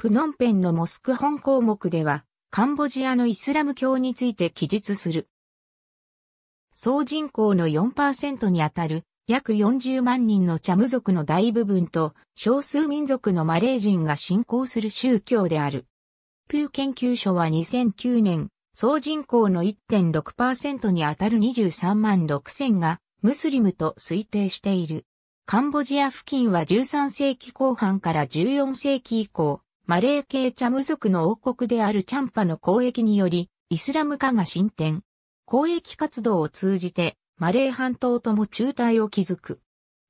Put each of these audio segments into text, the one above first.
プノンペンのモスク本項目では、カンボジアのイスラム教について記述する。総人口の4%にあたる約40万人のチャム族の大部分と少数民族のマレー人が信仰する宗教である。プー研究所は2009年、総人口の1.6%にあたる23万6000がムスリムと推定している。カンボジア付近は13世紀後半から14世紀以降、マレー系チャム族の王国であるチャンパの交易により、イスラム化が進展。交易活動を通じて、マレー半島とも中退を築く。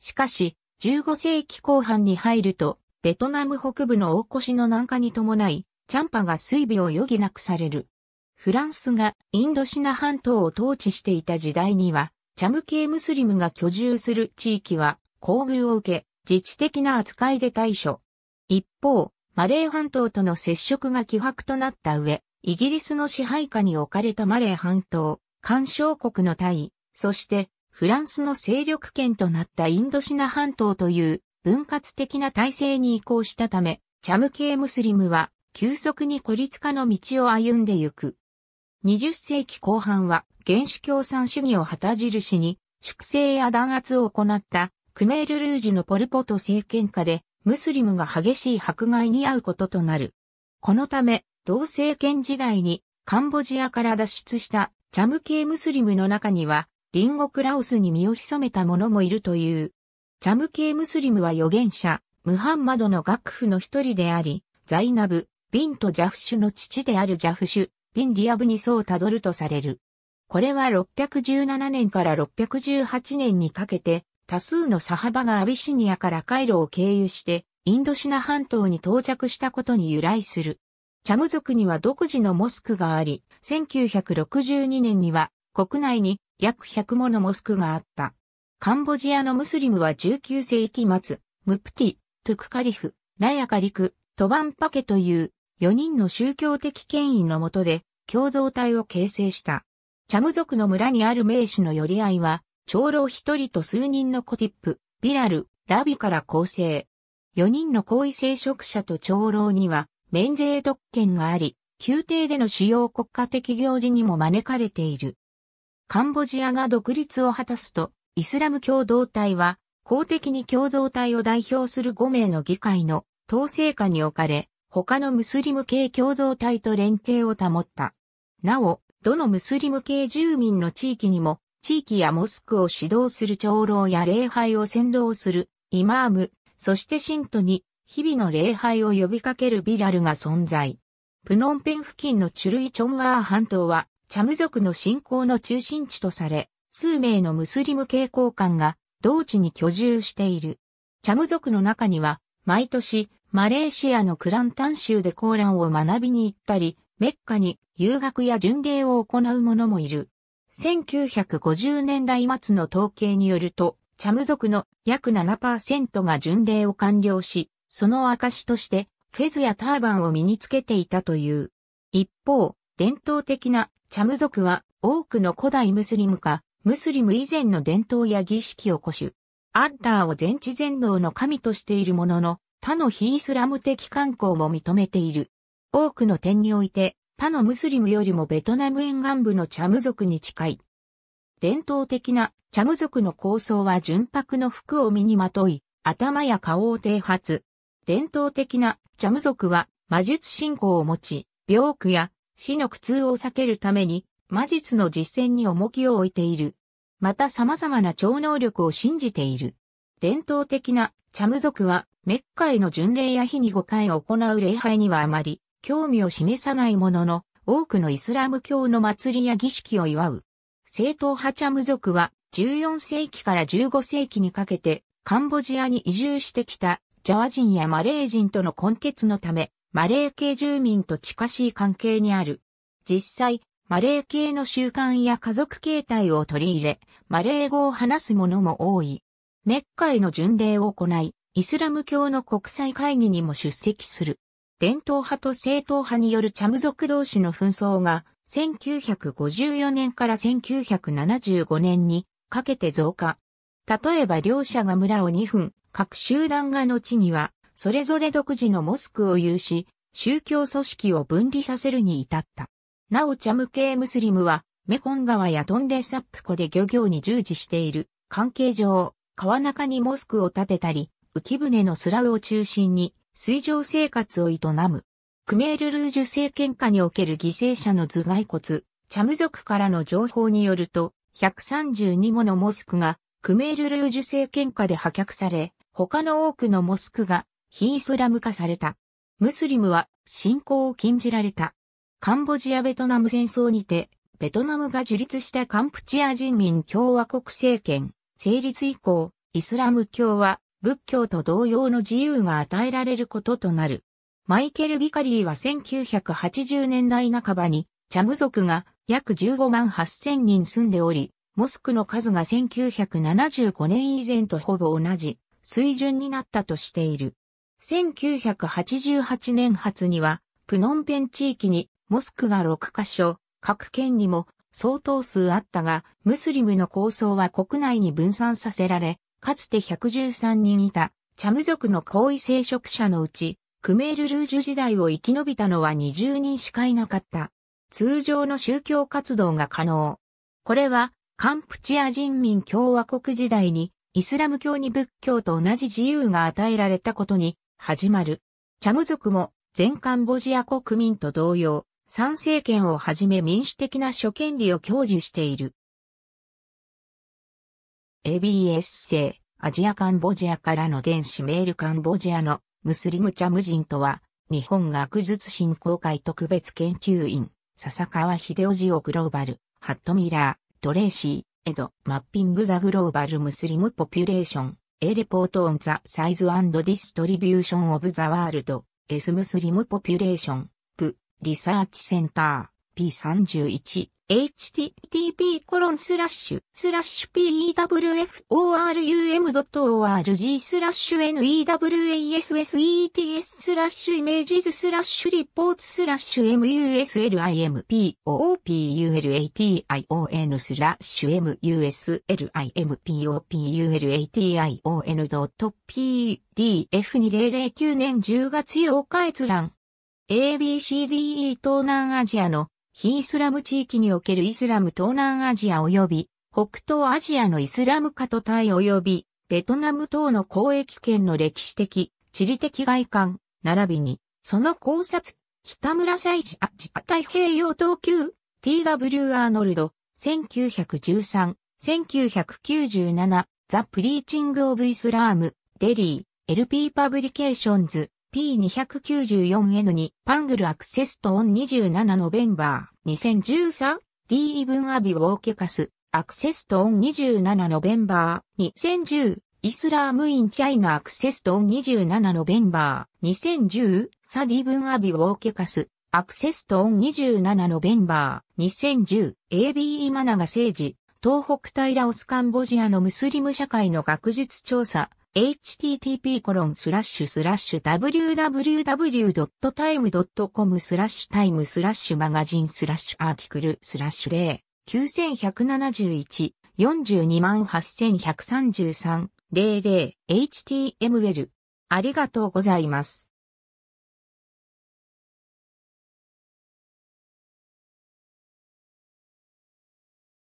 しかし、15世紀後半に入ると、ベトナム北部の大越の南下に伴い、チャンパが水尾を余儀なくされる。フランスがインドシナ半島を統治していた時代には、チャム系ムスリムが居住する地域は、厚遇を受け、自治的な扱いで対処。一方、マレー半島との接触が希薄となった上、イギリスの支配下に置かれたマレー半島、干渉国のタイ、そしてフランスの勢力圏となったインドシナ半島という分割的な体制に移行したため、チャム系ムスリムは急速に孤立化の道を歩んでゆく。20世紀後半は原始共産主義を旗印に粛清や弾圧を行ったクメール・ルージュのポルポト政権下でムスリムが激しい迫害に遭うこととなる。このため、同政権時代にカンボジアから脱出したチャム系ムスリムの中には、隣国ラオスに身を潜めた者もいるという。チャム系ムスリムは預言者、ムハンマドの楽譜の一人であり、ザイナブ、ビンとジャフシュの父であるジャフシュ、ビン・ディアブにそうたどるとされる。これは617年から618年にかけて多数のサハバがアビシニアからカイロを経由して、インドシナ半島に到着したことに由来する。チャム族には独自のモスクがあり、1962年には国内に約100ものモスクがあった。カンボジアのムスリムは19世紀末、ムプティ、トゥクカリフ、ラヤカリク、トバンパケという4人の宗教的権威のもとで共同体を形成した。チャム族の村にある名士の寄り合いは長老一人と数人のコティップ、ビラル、ラビから構成。四人の高位聖職者と長老には免税特権があり、宮廷での主要国家的行事にも招かれている。カンボジアが独立を果たすと、イスラム共同体は、公的に共同体を代表する5名の議会の統制下に置かれ、他のムスリム系共同体と連携を保った。なお、どのムスリム系住民の地域にも地域やモスクを指導する長老や礼拝を先導するイマーム、そして信徒に日々の礼拝を呼びかけるビラルが存在。プノンペン付近のチュルイチョンアー半島は、チャム族の信仰の中心地とされ、数名のムスリム傾向官が同地に居住している。チャム族の中には、毎年、マレーシアのクランタン州でコーランを学びに行ったり、メッカに遊学や巡礼を行う者もいる。1950年代末の統計によると、チャム族の約7%が巡礼を完了し、その証としてフェズやターバンを身につけていたという。一方、伝統的なチャム族は多くの古代ムスリムか、ムスリム以前の伝統や儀式を固守。アッラーを全知全能の神としているものの、他の非イスラム的観光も認めている。多くの点において、他のムスリムよりもベトナム沿岸部のチャム族に近い。伝統的なチャム族の構想は純白の服を身にまとい、頭や顔を剃髪。伝統的なチャム族は魔術信仰を持ち、病苦や死の苦痛を避けるために魔術の実践に重きを置いている。また様々な超能力を信じている。伝統的なチャム族はメッカへの巡礼や日に5回行う礼拝にはあまり興味を示さないものの、多くのイスラム教の祭りや儀式を祝う。正統派チャム族は14世紀から15世紀にかけてカンボジアに移住してきたジャワ人やマレー人との根結のため、マレー系住民と近しい関係にある。実際、マレー系の習慣や家族形態を取り入れ、マレー語を話す者も多い。メッカへの巡礼を行い、イスラム教の国際会議にも出席する。伝統派と正統派によるチャム族同士の紛争が、1954年から1975年にかけて増加。例えば両者が村を2分、各集団が後には、それぞれ独自のモスクを有し、宗教組織を分離させるに至った。なおチャム系ムスリムは、メコン川やトンレサップ湖で漁業に従事している関係上、川中にモスクを建てたり、浮船のスラウを中心に水上生活を営む。クメールルージュ政権下における犠牲者の頭蓋骨、チャム族からの情報によると、132ものモスクがクメールルージュ政権下で破却され、他の多くのモスクが非イスラム化された。ムスリムは信仰を禁じられた。カンボジアベトナム戦争にて、ベトナムが樹立したカンプチア人民共和国政権、成立以降、イスラム教は仏教と同様の自由が与えられることとなる。マイケル・ビカリーは1980年代半ばに、チャム族が約15万8000人住んでおり、モスクの数が1975年以前とほぼ同じ水準になったとしている。1988年初には、プノンペン地域にモスクが6カ所、各県にも相当数あったが、ムスリムの構想は国内に分散させられ、かつて113人いた、チャム族の高位聖職者のうち、クメール・ルージュ時代を生き延びたのは20人しかいなかった。通常の宗教活動が可能。これは、カンプチア人民共和国時代に、イスラム教に仏教と同じ自由が与えられたことに、始まる。チャム族も、全カンボジア国民と同様、参政権をはじめ民主的な諸権利を享受している。ABS 製、アジアカンボジアからの電子メールカンボジアのムスリムチャム人とは、日本学術振興会特別研究員、笹川秀夫ジオグローバル、ハットミラー、トレーシー、エド、マッピングザグローバルムスリムポピュレーション、A レポートオンザサイズディストリビューションオブザワールド、S ムスリムポピュレーション、プ、リサーチセンター、P31, http コロンスラッシュスラッシュ pewforum.org newassetes スラッシュイメージズスラッ muslimpopulatio スラッシュ muslimpopulatio.pdf2009 年10月8日閲覧 ABCDE 東南アジアの非イスラム地域におけるイスラム東南アジア及び北東アジアのイスラム化とタイ及びベトナム等の交易圏の歴史的、地理的外観、並びに、その考察、北村祭地アア太平洋東急、T.W. アーノルド、1913、1997、ザ・プリーチング・オブ・イスラーム、デリー、LP パブリケーションズ、P294N にパングルアクセストオン27ノベンバー 2013D イブンアビウォーケカスアクセストオン27ノベンバー2010イスラームインチャイナアクセストオン27ノベンバー2010サディブンアビウォーケカスアクセストオン27ノベンバー2010 ABE マナガ政治東北平オスカンボジアのムスリム社会の学術調査 http://www.time.com スラッシュタイムスラッシュマガジンスラッシュアーティクルスラッシュ0 9171 4 2 8 1 3 3 0 0 00 html ありがとうございます。